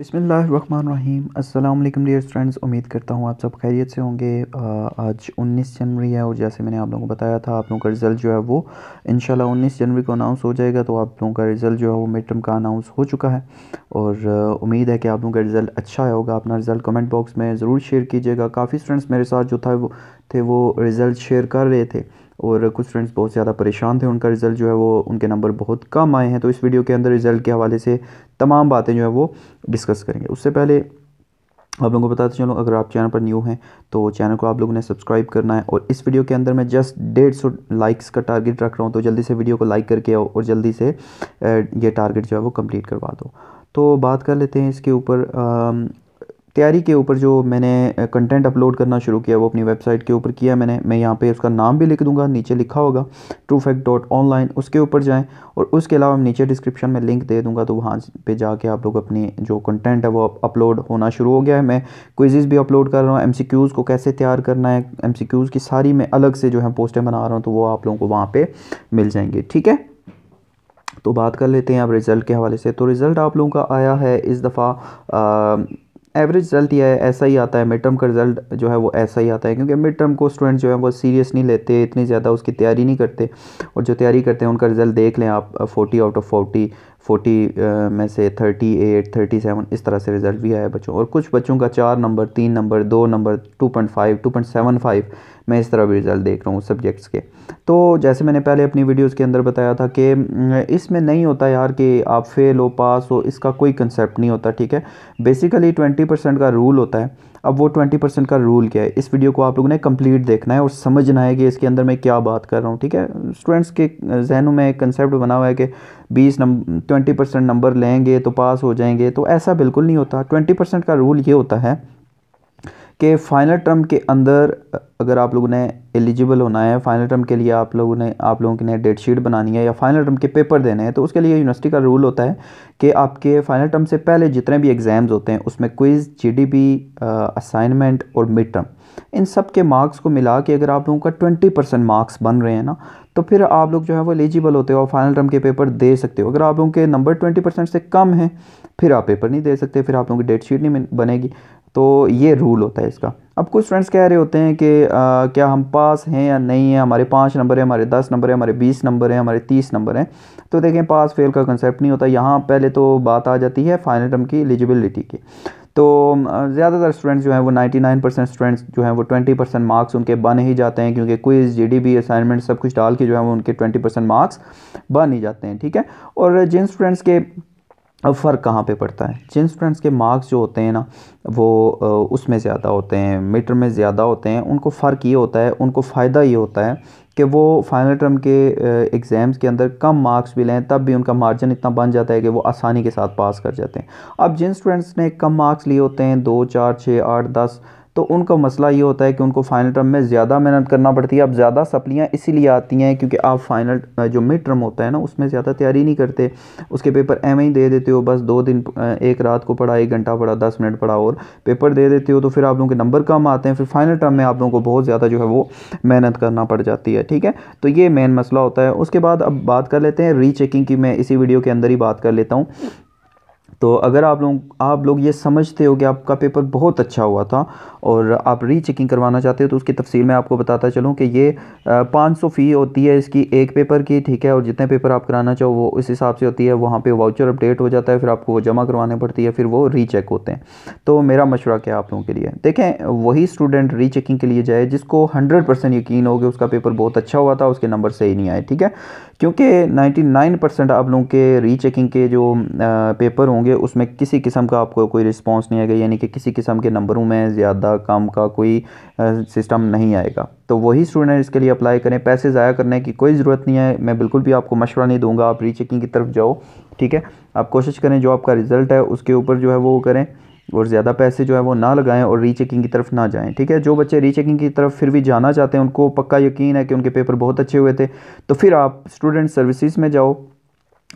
बिसमीम अल्लाम dear friends उम्मीद करता हूँ आप सब खैरियत से होंगे आज 19 जनवरी है और जैसे मैंने आप लोगों को बताया था आप लोगों का रिज़ल्ट जो है वो इन 19 जनवरी को अनाउंस हो जाएगा तो आप लोगों का रिज़ल्ट जो है वो मिड टर्म का अनाउंस हो चुका है और उम्मीद है कि आप लोगों का रिज़ल्ट अच्छा आया होगा अपना रिज़ल्ट कमेंट बॉक्स में ज़रूर शेयर कीजिएगा काफ़ी स्टूडेंट्स मेरे साथ जो था वो थे वो रिज़ल्ट शेयर कर रहे थे और कुछ फ्रेंड्स बहुत ज़्यादा परेशान थे उनका रिज़ल्ट जो है वो उनके नंबर बहुत कम आए हैं तो इस वीडियो के अंदर रिज़ल्ट के हवाले से तमाम बातें जो है वो डिस्कस करेंगे उससे पहले आप लोगों को बताते चलो अगर आप चैनल पर न्यू हैं तो चैनल को आप लोगों ने सब्सक्राइब करना है और इस वीडियो के अंदर मैं जस्ट डेढ़ सौ लाइक्स का टारगेट रख रहा हूँ तो जल्दी से वीडियो को लाइक करके आओ और जल्दी से ये टारगेट जो है वो कंप्लीट करवा दो तो बात कर लेते हैं इसके ऊपर तैयारी के ऊपर जो मैंने कंटेंट अपलोड करना शुरू किया वो अपनी वेबसाइट के ऊपर किया मैंने मैं यहाँ पे उसका नाम भी लिख दूंगा नीचे लिखा होगा ट्रू फैक्ट डॉट ऑनलाइन उसके ऊपर जाएं और उसके अलावा नीचे डिस्क्रिप्शन में लिंक दे दूंगा तो वहाँ पे जाके आप लोग अपनी जो कंटेंट है वो अपलोड होना शुरू हो गया है मैं क्विजेज़ भी अपलोड कर रहा हूँ एम को कैसे तैयार करना है एम की सारी मैं अलग से जो है पोस्टें बना रहा हूँ तो वो आप लोगों को वहाँ पर मिल जाएंगे ठीक है तो बात कर लेते हैं आप रिज़ल्ट के हवाले से तो रिज़ल्ट आप लोगों का आया है इस दफ़ा एवरेज रिजल्ट यह है ऐसा ही आता है मिड टर्म का रिजल्ट जो है वो ऐसा ही आता है क्योंकि मिड टर्म को स्टूडेंट जो है वो सीरियस नहीं लेते इतनी ज़्यादा उसकी तैयारी नहीं करते और जो तैयारी करते हैं उनका रिजल्ट देख लें आप forty out of forty forty में से थर्टी एट थर्टी सेवन इस तरह से रिज़ल्ट भी आया बच्चों और कुछ बच्चों का चार नंबर तीन नंबर दो number two point five two point seven five मैं इस तरह भी रिज़ल्ट देख रहा हूँ सब्जेक्ट्स के तो जैसे मैंने पहले अपनी वीडियोज़ के अंदर बताया था कि इसमें नहीं होता यार कि आप फेल हो पास हो इसका कोई कंसेप्ट नहीं होता ठीक है बेसिकली ट्वेंटी परसेंट का रूल होता है अब वो ट्वेंटी परसेंट का रूल क्या है इस वीडियो को आप लोगों ने कंप्लीट देखना है और समझना है कि इसके अंदर मैं क्या बात कर रहा हूँ ठीक है स्टूडेंट्स के जहनों में एक कंसेप्ट बना हुआ है कि बीस नंबर ट्वेंटी परसेंट नंबर लेंगे तो पास हो जाएंगे तो ऐसा बिल्कुल नहीं होता ट्वेंटी परसेंट का रूल ये होता है के फाइनल टर्म के अंदर अगर आप लोगों ने एलिजिबल होना है फाइनल टर्म के लिए आप लोगों ने आप लोगों ने डेट शीट बनानी है या फाइनल टर्म के पेपर देने हैं तो उसके लिए यूनिवर्सिटी का रूल होता है कि आपके फाइनल टर्म से पहले जितने भी एग्ज़ाम्स होते हैं उसमें क्विज़ जीडीपी असाइनमेंट और मिड टर्म इन सब के मार्क्स को मिला के अगर आप लोगों का ट्वेंटी परसेंट मार्क्स बन रहे हैं ना तो फिर आप लोग जो है वो एलिजिबल होते हो और फाइनल टर्म के पेपर दे सकते हो अगर आप लोगों के नंबर ट्वेंटी परसेंट से कम हैं फिर आप पेपर नहीं दे सकते फिर आप लोगों की डेट शीट नहीं बनेगी तो ये रूल होता है इसका अब कुछ स्टूडेंट्स कह रहे होते हैं कि आ, क्या हम पास हैं या नहीं है हमारे पाँच नंबर हैं हमारे दस नंबर हैं हमारे बीस नंबर हैं हमारे तीस नंबर हैं तो देखें पास फेल का कंसेप्ट नहीं होता यहाँ पहले तो बात आ जाती है फाइनल टर्म की एलिजिबिलिटी की तो ज़्यादातर स्टूडेंट्स जो हैं वो 99 परसेंट स्टूडेंट्स जो हैं वो 20 परसेंट मार्क्स उनके बन ही जाते हैं क्योंकि क्विज़ बी असाइनमेंट सब कुछ डाल के जो है वो उनके 20 परसेंट मार्क्स बन ही जाते हैं ठीक है और जिन स्टूडेंट्स के अब फ़र्क कहाँ पे पड़ता है जिन स्टूडेंट्स के मार्क्स जो होते हैं ना वो उसमें ज़्यादा होते हैं मीटर में ज़्यादा होते हैं उनको फ़र्क ये होता है उनको फ़ायदा ये होता है कि वो फाइनल टर्म के एग्ज़ाम्स के अंदर कम मार्क्स भी लें तब भी उनका मार्जिन इतना बन जाता है कि वो आसानी के साथ पास कर जाते हैं अब जिन स्टूडेंट्स ने कम मार्क्स लिए होते हैं दो चार छः आठ दस तो उनका मसला ये होता है कि उनको फाइनल टर्म में ज़्यादा मेहनत करना पड़ती है अब ज़्यादा सप्लियाँ इसीलिए आती हैं क्योंकि आप फाइनल जो मिड टर्म होता है ना उसमें ज़्यादा तैयारी नहीं करते उसके पेपर एम ही दे देते हो बस दो दिन एक रात को पढ़ा एक घंटा पढ़ा दस मिनट पढ़ा और पेपर दे देते हो तो फिर आप लोगों के नंबर कम आते हैं फिर फाइनल टर्म में आप लोगों को बहुत ज़्यादा जो है वो मेहनत करना पड़ जाती है ठीक है तो ये मेन मसला होता है उसके बाद अब बात कर लेते हैं रीचेकिंग की मैं इसी वीडियो के अंदर ही बात कर लेता हूँ तो अगर आप लोग आप लोग ये समझते हो कि आपका पेपर बहुत अच्छा हुआ था और आप री चेकिंग करवाना चाहते हो तो उसकी तफसील मैं आपको बताता चलूँ कि ये पाँच सौ फ़ी होती है इसकी एक पेपर की ठीक है और जितने पेपर आप कराना चाहो वो इस हिसाब से होती है वहाँ पर वाउचर अपडेट हो जाता है फिर आपको वो जमा करवाने पड़ती है फिर वो री चेक होते हैं तो मेरा मशवरा क्या आप लोगों के लिए देखें वही स्टूडेंट री चेकिंग के लिए जाए जिसको हंड्रेड परसेंट यकीन हो कि उसका पेपर बहुत अच्छा हुआ था उसके नंबर सही नहीं आए ठीक है क्योंकि नाइन परसेंट आप लोगों के री चेकिंग के जो पेपर होंगे उसमें किसी किस्म का आपको कोई रिस्पॉन्स नहीं आएगा यानी कि किसी किस्म के नंबरों में ज़्यादा ज़्यादा काम का कोई सिस्टम नहीं आएगा तो वही स्टूडेंट इसके लिए अप्लाई करें पैसे ज़ाया करने की कोई ज़रूरत नहीं है मैं बिल्कुल भी आपको मशवरा नहीं दूंगा आप रीचेकिंग की तरफ जाओ ठीक है आप कोशिश करें जो आपका रिज़ल्ट है उसके ऊपर जो है वो करें और ज़्यादा पैसे जो है वो ना लगाएं और रीचेकिंग की तरफ ना जाएं ठीक है जो बच्चे रीचेकिंग की तरफ फिर भी जाना चाहते हैं उनको पक्का यकीन है कि उनके पेपर बहुत अच्छे हुए थे तो फिर आप स्टूडेंट सर्विसेज में जाओ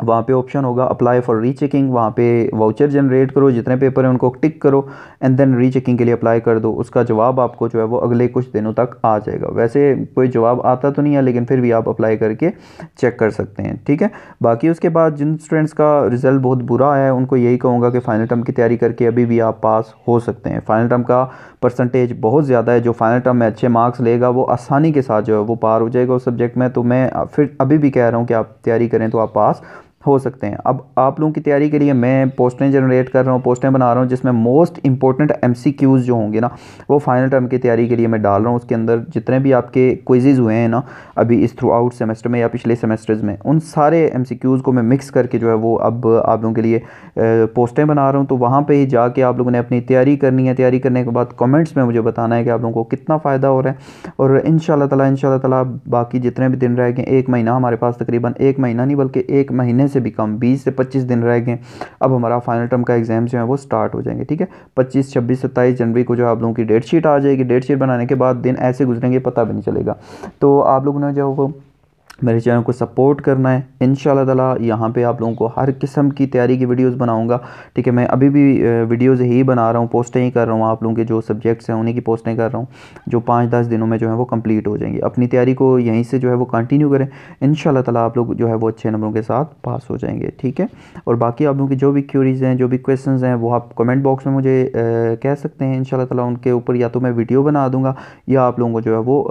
वहाँ पे ऑप्शन होगा अप्लाई फॉर री चेकिंग वहाँ पे वाउचर जनरेट करो जितने पेपर हैं उनको टिक करो एंड देन री चेकिंग के लिए अप्लाई कर दो उसका जवाब आपको जो है वो अगले कुछ दिनों तक आ जाएगा वैसे कोई जवाब आता तो नहीं है लेकिन फिर भी आप अप्लाई करके चेक कर सकते हैं ठीक है बाकी उसके बाद जिन स्टूडेंट्स का रिज़ल्ट बहुत बुरा आया है उनको यही कहूँगा कि फ़ाइनल टर्म की तैयारी करके अभी भी आप पास हो सकते हैं फ़ाइनल टर्म का परसेंटेज बहुत ज़्यादा है जो फ़ाइनल टर्म में अच्छे मार्क्स लेगा वो आसानी के साथ जो है वो पार हो जाएगा उस सब्जेक्ट में तो मैं फिर अभी भी कह रहा हूँ कि आप तैयारी करें तो आप पास हो सकते हैं अब आप लोगों की तैयारी के लिए मैं पोस्टें जनरेट कर रहा हूँ पोस्टें बना रहा हूँ जिसमें मोस्ट इंपॉर्टेंट एमसीक्यूज जो होंगे ना वो फाइनल टर्म की तैयारी के लिए मैं डाल रहा हूँ उसके अंदर जितने भी आपके क्विजेज़ हुए हैं ना अभी इस थ्रू आउट सेमेस्टर में या पिछले सेमेस्टर्स में उन सारे एम को मैं मिक्स करके जो है वो अब आप लोगों के लिए पोस्टें बना रहा हूँ तो वहाँ पर ही जाके आप लोगों ने अपनी तैयारी करनी है तैयारी करने के बाद कॉमेंट्स में मुझे बताना है कि आप लोगों को कितना फ़ायदा हो रहा है और इन शाला इन शाला बाकी जितने भी दिन रह गए एक महीना हमारे पास तकरीबन एक महीना नहीं बल्कि एक महीने से भी कम बीस से पच्चीस दिन रह गए अब हमारा फाइनल टर्म का एग्जाम जो है वो स्टार्ट हो जाएंगे ठीक है पच्चीस छब्बीस सत्ताईस जनवरी को जो आप लोगों की डेट शीट आ जाएगी डेट शीट बनाने के बाद दिन ऐसे गुजरेंगे पता भी नहीं चलेगा तो आप लोगों ने जो वो मेरे चैनल को सपोर्ट करना है इन शाला यहाँ पे आप लोगों को हर किस्म की तैयारी की वीडियोस बनाऊंगा ठीक है मैं अभी भी वीडियोस ही बना रहा हूँ पोस्टें ही कर रहा हूँ आप लोगों के जो सब्जेक्ट्स हैं उन्हीं की पोस्टें कर रहा हूँ जो पाँच दस दिनों में जो है वो कंप्लीट हो जाएंगी अपनी तैयारी को यहीं से जो है वो कंटिन्यू करें इन तला आप लोग जो है वो अच्छे नंबरों के साथ पास हो जाएंगे ठीक है और बाकी आप लोगों की जो भी क्यूरीज़ हैं जो भी क्वेश्चन हैं वो आप कमेंट बॉक्स में मुझे कह सकते हैं इन ताला उनके ऊपर या तो मैं वीडियो बना दूँगा या आप लोगों को जो है वो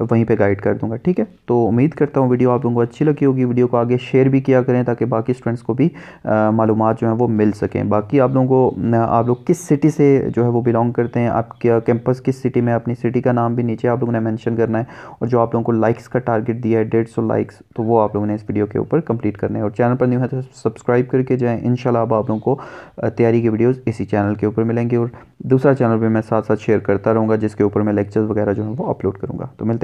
वहीं पे गाइड कर दूंगा ठीक है तो उम्मीद करता हूँ वीडियो आप लोगों को अच्छी लगी होगी वीडियो को आगे शेयर भी किया करें ताकि बाकी स्टूडेंट्स को भी मालूम जो है वो मिल सकें बाकी आप लोगों को आप लोग किस सिटी से जो है वो बिलोंग करते हैं आप कैंपस किस सिटी में अपनी सिटी का नाम भी नीचे आप लोगों ने मैंशन करना है और जो आप लोगों को लाइक्स का टारगेट दिया है डेढ़ लाइक्स तो वो आप लोगों ने इस वीडियो के ऊपर कंप्लीट करना है और चैनल पर न्यू है तो सब्सक्राइब करके जाएँ इन अब आप लोगों को तैयारी की वीडियोज़ इसी चैनल के ऊपर मिलेंगी और दूसरा चैनल भी मैं साथ साथ शेयर करता रहूँगा जिसके ऊपर मैं लेक्चर्स वगैरह जो है वो अपलोड करूँगा तो मिलते